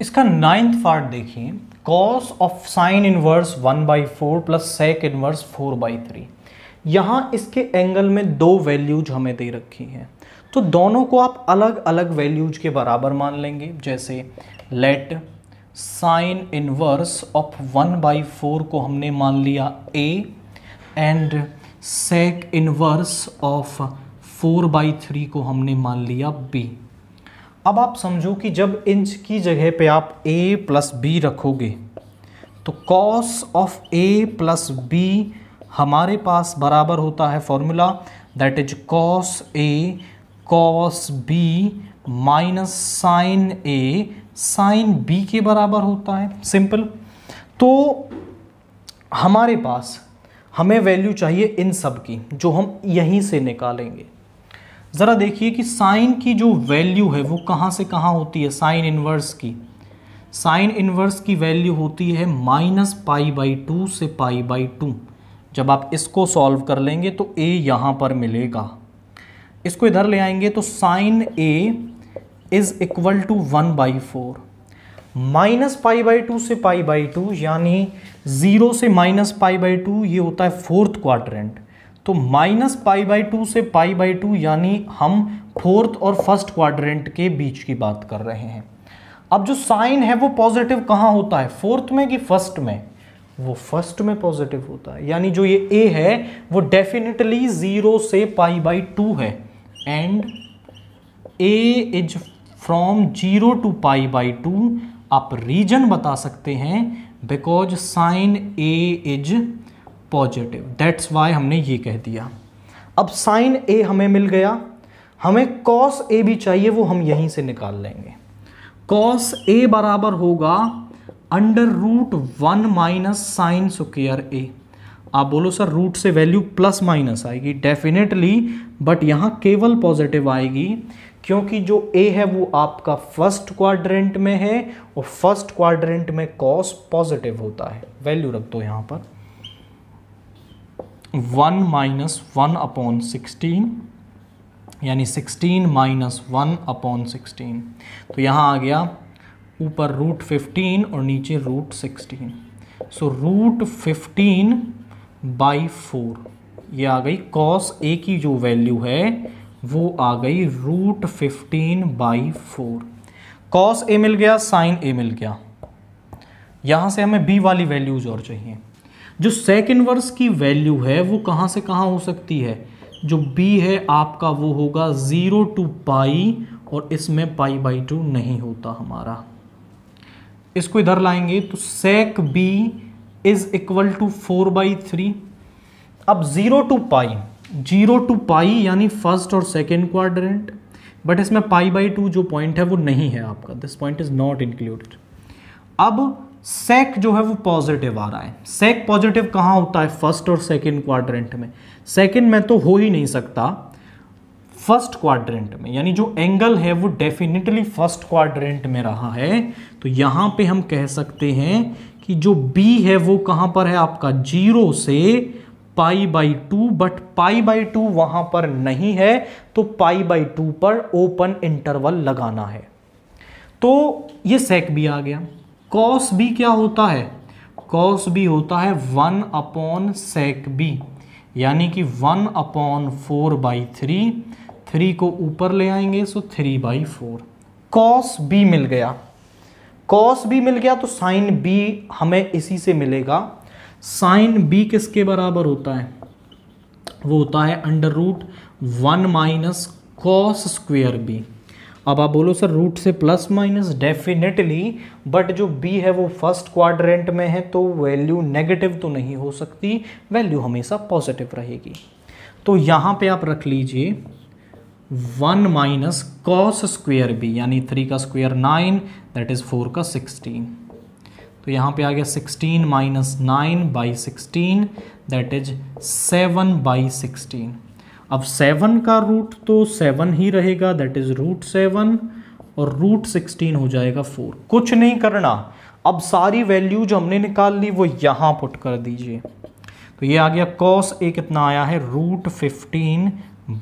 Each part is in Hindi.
इसका नाइन्थ पार्ट देखिए cos of sine inverse one by four plus sec inverse four by three यहाँ इसके एंगल में दो वैल्यूज हमें दे रखी हैं तो दोनों को आप अलग अलग वैल्यूज के बराबर मान लेंगे जैसे let sine inverse of one by four को हमने मान लिया a and sec inverse of four by three को हमने मान लिया बी अब आप समझो कि जब इंच की जगह पे आप a प्लस बी रखोगे तो cos of a plus b हमारे पास बराबर होता है formula that is cos a cos b minus sine a sine b के बराबर होता है सिंपल तो हमारे पास हमें वैल्यू चाहिए इन सब की जो हम यहीं से निकालेंगे જરા દેખીએ કે સાઈન કી જો વેલ્યુ હે વો કહા સે કહા હોતી હે સાઈન ઇનવર્સ કી સાઈન ઇનવર્સ કી વેલ્યુ ہوتی હે -π/2 સે π/2 જબ આપ ઇસકો સોલ્વ કર લેંગે તો a યહા પર મિલેગા ઇસકો इधर લઈ આએંગે તો sin a = 1/4 -π/2 સે π/2 એટલે 0 સે -π/2 યે હોતા હે ફોર્થ ક્વાડ્રન્ટ तो माइनस पाई बाई टू से पाई बाई टू यानी हम फोर्थ और फर्स्ट क्वाड्रेंट के बीच की बात कर रहे हैं अब जो साइन है वो पॉजिटिव कहाँ होता है फोर्थ में कि फर्स्ट में वो फर्स्ट में पॉजिटिव होता है यानी जो ये ए है वो डेफिनेटली ज़ीरो से पाई बाई टू है and a is from zero to pi by two आप रीजन बता सकते हैं because sine a is positive that's why हमने ये कह दिया अब साइन ए हमें मिल गया हमें कॉस ए भी चाहिए वो हम यहीं से निकाल लेंगे कॉस ए बराबर होगा under root one minus sine square a आप बोलो सर रूट से वैल्यू प्लस माइनस आएगी डेफिनेटली बट यहाँ केवल पॉजिटिव आएगी क्योंकि जो ए है वो आपका फर्स्ट क्वाड्रेंट में है और फर्स्ट क्वाड्रेंट में कॉस पॉजिटिव होता है वैल्यू रख दो यहाँ पर one minus one upon sixteen यानी sixteen minus one upon sixteen तो यहाँ आ गया ऊपर रूट फिफ्टीन और नीचे root sixteen so root fifteen by four ये आ गई कॉस ए की जो वैल्यू है वो आ गई root fifteen by four cos a मिल गया साइन ए मिल गया यहाँ से हमें बी वाली वैल्यूज़ और चाहिए जो सेकेंड वर्स की वैल्यू है वो कहाँ से कहाँ हो सकती है जो बी है आपका वो होगा ज़ीरो टू पाई और इसमें पाई बाई टू नहीं होता हमारा इसको इधर लाएंगे तो sec b is equal to four by three अब zero to pi zero to pi यानी फर्स्ट और सेकेंड क्वाड्रेंट बट इसमें पाई बाई टू जो पॉइंट है वो नहीं है आपका this point is not included अब सेक जो है वो पॉजिटिव आ रहा है सेक पॉजिटिव कहाँ होता है फर्स्ट और सेकेंड क्वाड्रेंट में सेकेंड में तो हो ही नहीं सकता फर्स्ट क्वाड्रेंट में यानी जो एंगल है वो डेफिनेटली फर्स्ट क्वाड्रेंट में रहा है तो यहाँ पे हम कह सकते हैं कि जो बी है वो कहाँ पर है आपका जीरो से pi by two but pi by two वहाँ पर नहीं है तो पाई बाई टू पर ओपन इंटरवल लगाना है तो ये सेक भी आ गया कॉस बी क्या होता है कॉस बी होता है वन अपॉन सेक बी यानी कि one upon four by three three को ऊपर ले आएंगे so three by four cos b मिल गया कॉस बी मिल गया तो साइन बी हमें इसी से मिलेगा साइन बी किसके बराबर होता है वो होता है under root one minus cos square b अब आप बोलो सर रूट से प्लस माइनस डेफिनेटली बट जो बी है वो फर्स्ट क्वाड्रेंट में है तो वैल्यू नेगेटिव तो नहीं हो सकती वैल्यू हमेशा पॉजिटिव रहेगी तो यहाँ पे आप रख लीजिए one minus cos square b यानी थ्री का square nine that is four का सिक्सटीन तो यहाँ पे आ गया sixteen minus nine by sixteen that is seven by sixteen अब सेवन का रूट तो सेवन ही रहेगा दैट इज रूट सेवन और रूट सिक्सटीन हो जाएगा फोर कुछ नहीं करना अब सारी वैल्यू जो हमने निकाल ली वो यहाँ पुट कर दीजिए तो ये आ गया कॉस ए कितना आया है root fifteen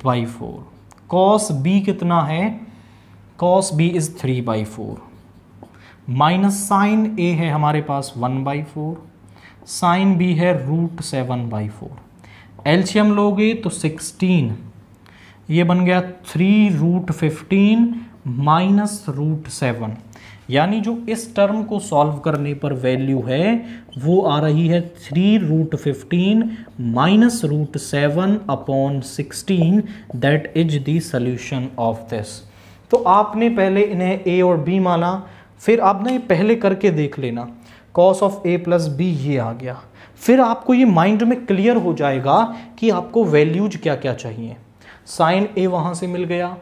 by four cos b कितना है cos b is three by four minus sine a है हमारे पास one by four sine b है root seven by four LCM लोगे तो सिक्सटीन ये बन गया three root fifteen minus root seven यानी जो इस टर्म को सॉल्व करने पर वैल्यू है वो आ रही है three root fifteen minus root seven upon sixteen that is the of this तो आपने पहले इन्हें ए और बी माना फिर आपने पहले करके देख लेना cos of a plus b ये आ गया फिर आपको ये माइंड में क्लियर हो जाएगा कि आपको वैल्यूज क्या क्या चाहिए साइन ए वहाँ से मिल गया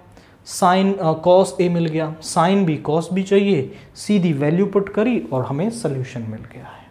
साइन कॉस ए मिल गया साइन बी कॉस बी चाहिए सीधी वैल्यू पुट करी और हमें सोल्यूशन मिल गया है